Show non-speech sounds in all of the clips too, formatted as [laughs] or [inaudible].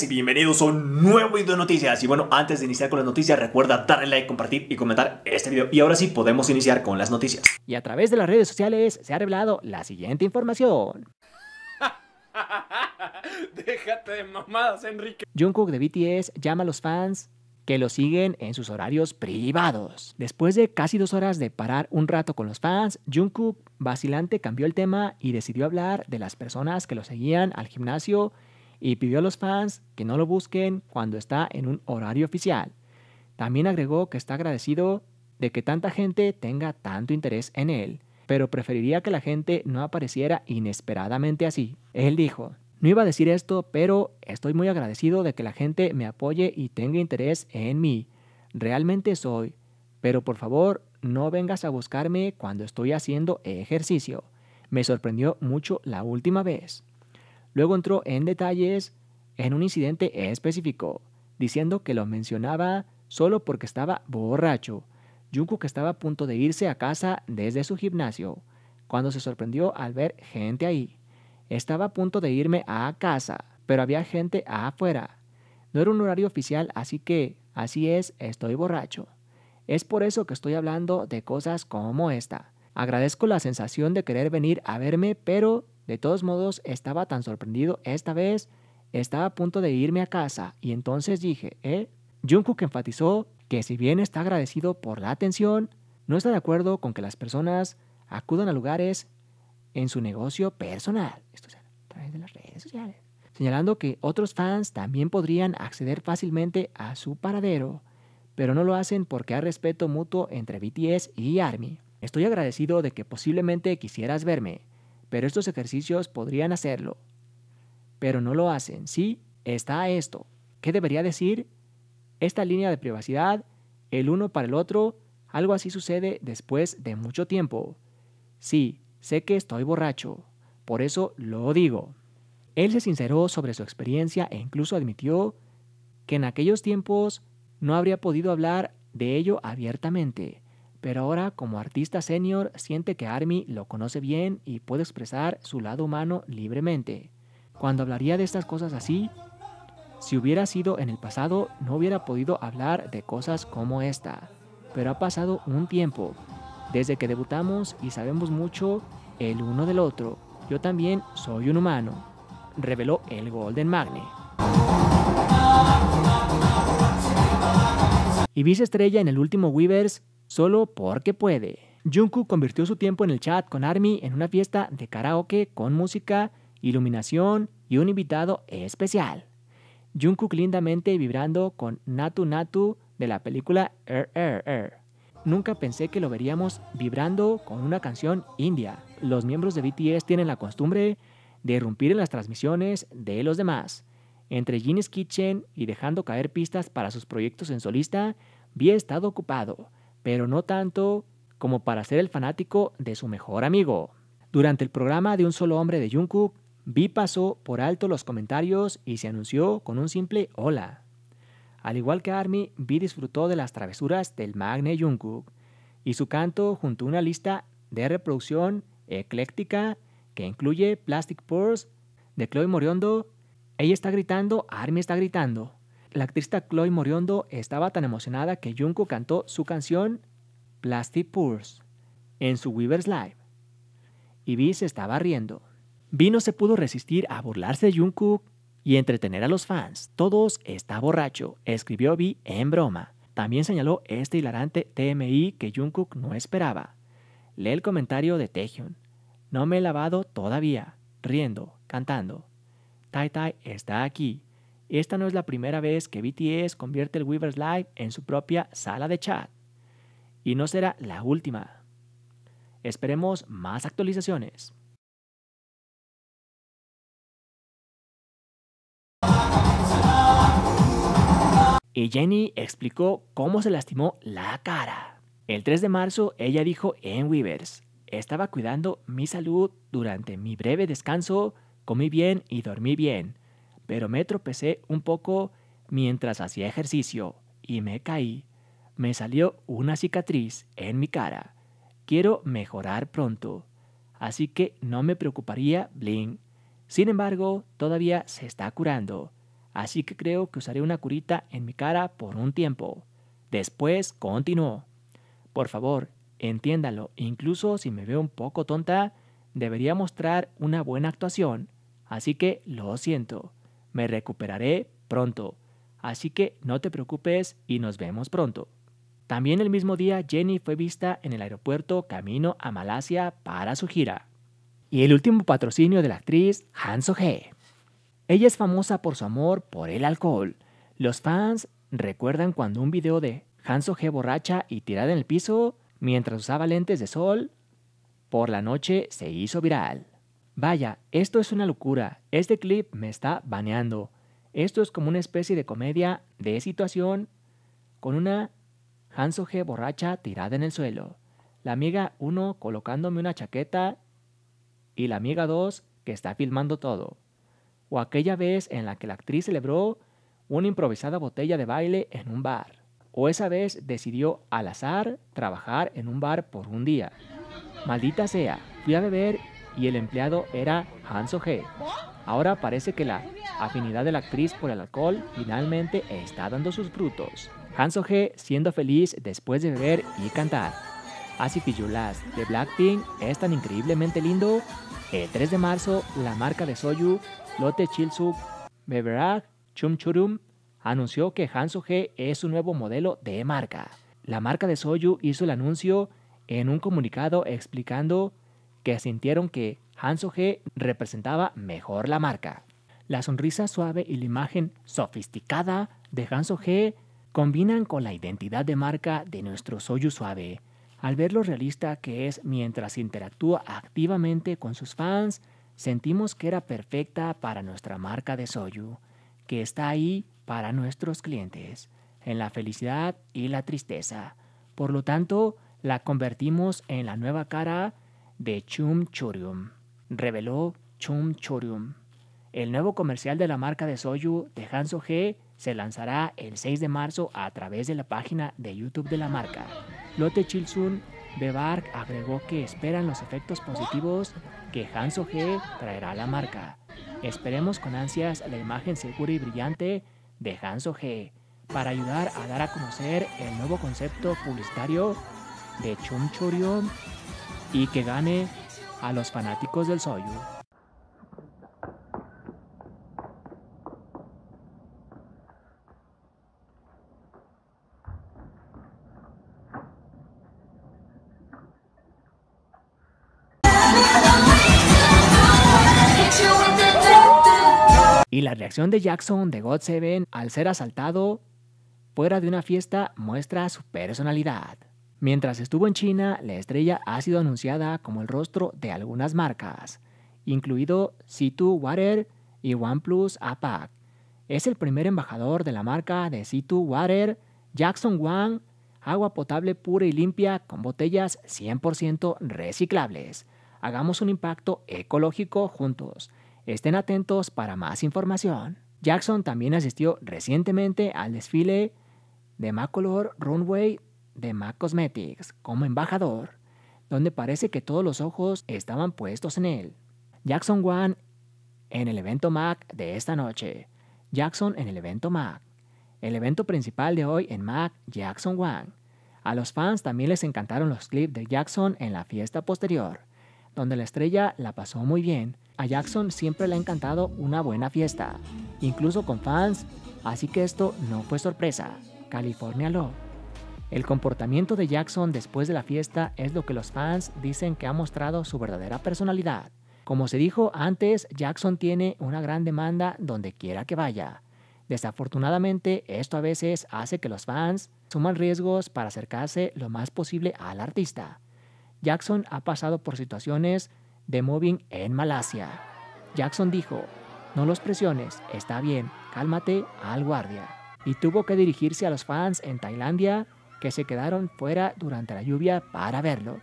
y bienvenidos a un nuevo video de noticias Y bueno, antes de iniciar con las noticias recuerda darle like, compartir y comentar este video Y ahora sí, podemos iniciar con las noticias Y a través de las redes sociales se ha revelado la siguiente información [laughs] Déjate de mamadas, Enrique Jungkook de BTS llama a los fans que lo siguen en sus horarios privados. Después de casi dos horas de parar un rato con los fans, Jungkook vacilante cambió el tema y decidió hablar de las personas que lo seguían al gimnasio y pidió a los fans que no lo busquen cuando está en un horario oficial. También agregó que está agradecido de que tanta gente tenga tanto interés en él, pero preferiría que la gente no apareciera inesperadamente así. Él dijo, no iba a decir esto, pero estoy muy agradecido de que la gente me apoye y tenga interés en mí. Realmente soy, pero por favor no vengas a buscarme cuando estoy haciendo ejercicio. Me sorprendió mucho la última vez. Luego entró en detalles en un incidente específico, diciendo que lo mencionaba solo porque estaba borracho. Junko que estaba a punto de irse a casa desde su gimnasio, cuando se sorprendió al ver gente ahí. Estaba a punto de irme a casa, pero había gente afuera. No era un horario oficial, así que, así es, estoy borracho. Es por eso que estoy hablando de cosas como esta. Agradezco la sensación de querer venir a verme, pero de todos modos, estaba tan sorprendido esta vez, estaba a punto de irme a casa y entonces dije, ¿eh? Jungkook enfatizó que si bien está agradecido por la atención, no está de acuerdo con que las personas acudan a lugares en su negocio personal, esto es a través de las redes sociales, señalando que otros fans también podrían acceder fácilmente a su paradero, pero no lo hacen porque hay respeto mutuo entre BTS y ARMY. Estoy agradecido de que posiblemente quisieras verme, pero estos ejercicios podrían hacerlo. Pero no lo hacen, sí, está esto. ¿Qué debería decir? Esta línea de privacidad, el uno para el otro, algo así sucede después de mucho tiempo. Sí, sé que estoy borracho, por eso lo digo. Él se sinceró sobre su experiencia e incluso admitió que en aquellos tiempos no habría podido hablar de ello abiertamente, pero ahora como artista senior siente que Army lo conoce bien y puede expresar su lado humano libremente. Cuando hablaría de estas cosas así, si hubiera sido en el pasado no hubiera podido hablar de cosas como esta, pero ha pasado un tiempo, desde que debutamos y sabemos mucho el uno del otro. Yo también soy un humano, reveló el Golden Magne. Y vice estrella en el último Weavers solo porque puede. Jungkook convirtió su tiempo en el chat con Army en una fiesta de karaoke con música, iluminación y un invitado especial. Jungkook lindamente vibrando con Natu Natu de la película Air er, Air er, Air. Er. Nunca pensé que lo veríamos vibrando con una canción india. Los miembros de BTS tienen la costumbre de irrumpir en las transmisiones de los demás. Entre Ginny's Kitchen y dejando caer pistas para sus proyectos en solista, Vi estado ocupado pero no tanto como para ser el fanático de su mejor amigo. Durante el programa de Un Solo Hombre de Jungkook, Vi pasó por alto los comentarios y se anunció con un simple hola. Al igual que Army, Vi disfrutó de las travesuras del magne Jungkook y su canto junto a una lista de reproducción ecléctica que incluye Plastic Purse de Chloe Moriondo. Ella está gritando, Army está gritando. La actriz Chloe Moriondo estaba tan emocionada que Jungkook cantó su canción Plastic Purse en su Weaver's Live. Y Vi se estaba riendo. Vi no se pudo resistir a burlarse de Jungkook y entretener a los fans. Todos está borracho, escribió Vi en broma. También señaló este hilarante TMI que Jungkook no esperaba. Lee el comentario de Taehyung. No me he lavado todavía, riendo, cantando. Tai Tai está aquí, esta no es la primera vez que BTS convierte el Weavers Live en su propia sala de chat. Y no será la última. Esperemos más actualizaciones. Y Jenny explicó cómo se lastimó la cara. El 3 de marzo ella dijo en Weavers, estaba cuidando mi salud durante mi breve descanso, comí bien y dormí bien pero me tropecé un poco mientras hacía ejercicio y me caí. Me salió una cicatriz en mi cara. Quiero mejorar pronto, así que no me preocuparía Bling. Sin embargo, todavía se está curando, así que creo que usaré una curita en mi cara por un tiempo. Después continuó. Por favor, entiéndalo, incluso si me veo un poco tonta, debería mostrar una buena actuación, así que lo siento. Me recuperaré pronto. Así que no te preocupes y nos vemos pronto. También el mismo día Jenny fue vista en el aeropuerto camino a Malasia para su gira. Y el último patrocinio de la actriz Han So-hee. Ella es famosa por su amor por el alcohol. Los fans recuerdan cuando un video de Han So-hee borracha y tirada en el piso mientras usaba lentes de sol por la noche se hizo viral. Vaya, esto es una locura, este clip me está baneando. Esto es como una especie de comedia de situación con una g borracha tirada en el suelo, la amiga 1 colocándome una chaqueta y la amiga 2 que está filmando todo. O aquella vez en la que la actriz celebró una improvisada botella de baile en un bar. O esa vez decidió al azar trabajar en un bar por un día. Maldita sea, fui a beber y el empleado era Han So-hee. Ahora parece que la afinidad de la actriz por el alcohol finalmente está dando sus frutos. Han So-hee siendo feliz después de beber y cantar. Así que de Blackpink es tan increíblemente lindo. El 3 de marzo, la marca de Soju Lotte Chilsuk, Chum Chumchurum, anunció que Han So-hee es su nuevo modelo de marca. La marca de Soju hizo el anuncio en un comunicado explicando que sintieron que Han G representaba mejor la marca. La sonrisa suave y la imagen sofisticada de Han G combinan con la identidad de marca de nuestro Soyu suave. Al ver lo realista que es mientras interactúa activamente con sus fans, sentimos que era perfecta para nuestra marca de Soyu, que está ahí para nuestros clientes, en la felicidad y la tristeza. Por lo tanto, la convertimos en la nueva cara de Chum Chorium, reveló Chum Chorium. El nuevo comercial de la marca de Soyu de Hanso G se lanzará el 6 de marzo a través de la página de YouTube de la marca. Lotte Chilsun Bebark agregó que esperan los efectos positivos que Hanso G traerá a la marca. Esperemos con ansias la imagen segura y brillante de Hanso G para ayudar a dar a conocer el nuevo concepto publicitario de Chum Chorium y que gane a los fanáticos del Soyu. Y la reacción de Jackson de God Seven al ser asaltado fuera de una fiesta muestra su personalidad. Mientras estuvo en China, la estrella ha sido anunciada como el rostro de algunas marcas, incluido Situ Water y OnePlus APAC. Es el primer embajador de la marca de Situ Water, Jackson Wang, agua potable pura y limpia con botellas 100% reciclables. Hagamos un impacto ecológico juntos. Estén atentos para más información. Jackson también asistió recientemente al desfile de Macolor Runway de MAC Cosmetics como embajador, donde parece que todos los ojos estaban puestos en él. Jackson Wang en el evento MAC de esta noche. Jackson en el evento MAC. El evento principal de hoy en MAC, Jackson Wang. A los fans también les encantaron los clips de Jackson en la fiesta posterior, donde la estrella la pasó muy bien. A Jackson siempre le ha encantado una buena fiesta, incluso con fans, así que esto no fue sorpresa. California Love. El comportamiento de Jackson después de la fiesta es lo que los fans dicen que ha mostrado su verdadera personalidad. Como se dijo antes, Jackson tiene una gran demanda donde quiera que vaya. Desafortunadamente, esto a veces hace que los fans suman riesgos para acercarse lo más posible al artista. Jackson ha pasado por situaciones de mobbing en Malasia. Jackson dijo, no los presiones, está bien, cálmate al guardia. Y tuvo que dirigirse a los fans en Tailandia que se quedaron fuera durante la lluvia para verlo.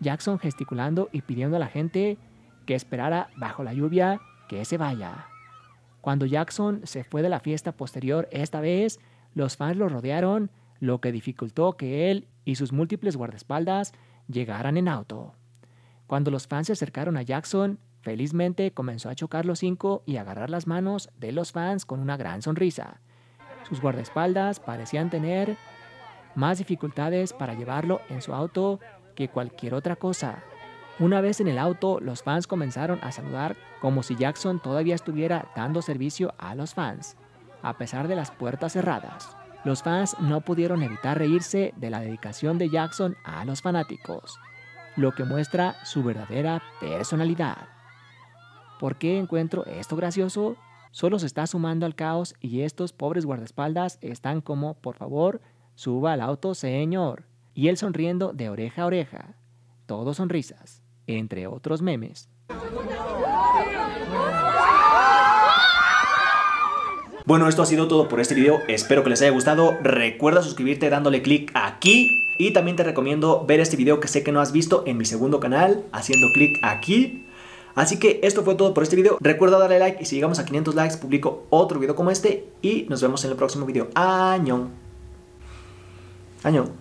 Jackson gesticulando y pidiendo a la gente que esperara bajo la lluvia que se vaya. Cuando Jackson se fue de la fiesta posterior esta vez, los fans lo rodearon, lo que dificultó que él y sus múltiples guardaespaldas llegaran en auto. Cuando los fans se acercaron a Jackson, felizmente comenzó a chocar los cinco y agarrar las manos de los fans con una gran sonrisa. Sus guardaespaldas parecían tener más dificultades para llevarlo en su auto que cualquier otra cosa. Una vez en el auto, los fans comenzaron a saludar como si Jackson todavía estuviera dando servicio a los fans, a pesar de las puertas cerradas. Los fans no pudieron evitar reírse de la dedicación de Jackson a los fanáticos, lo que muestra su verdadera personalidad. ¿Por qué encuentro esto gracioso? Solo se está sumando al caos y estos pobres guardaespaldas están como, por favor, Suba al auto, señor. Y él sonriendo de oreja a oreja. Todo sonrisas, entre otros memes. Bueno, esto ha sido todo por este video, espero que les haya gustado, recuerda suscribirte dándole clic aquí y también te recomiendo ver este video que sé que no has visto en mi segundo canal haciendo clic aquí. Así que esto fue todo por este video, recuerda darle like y si llegamos a 500 likes publico otro video como este y nos vemos en el próximo video. Añón. 아니요.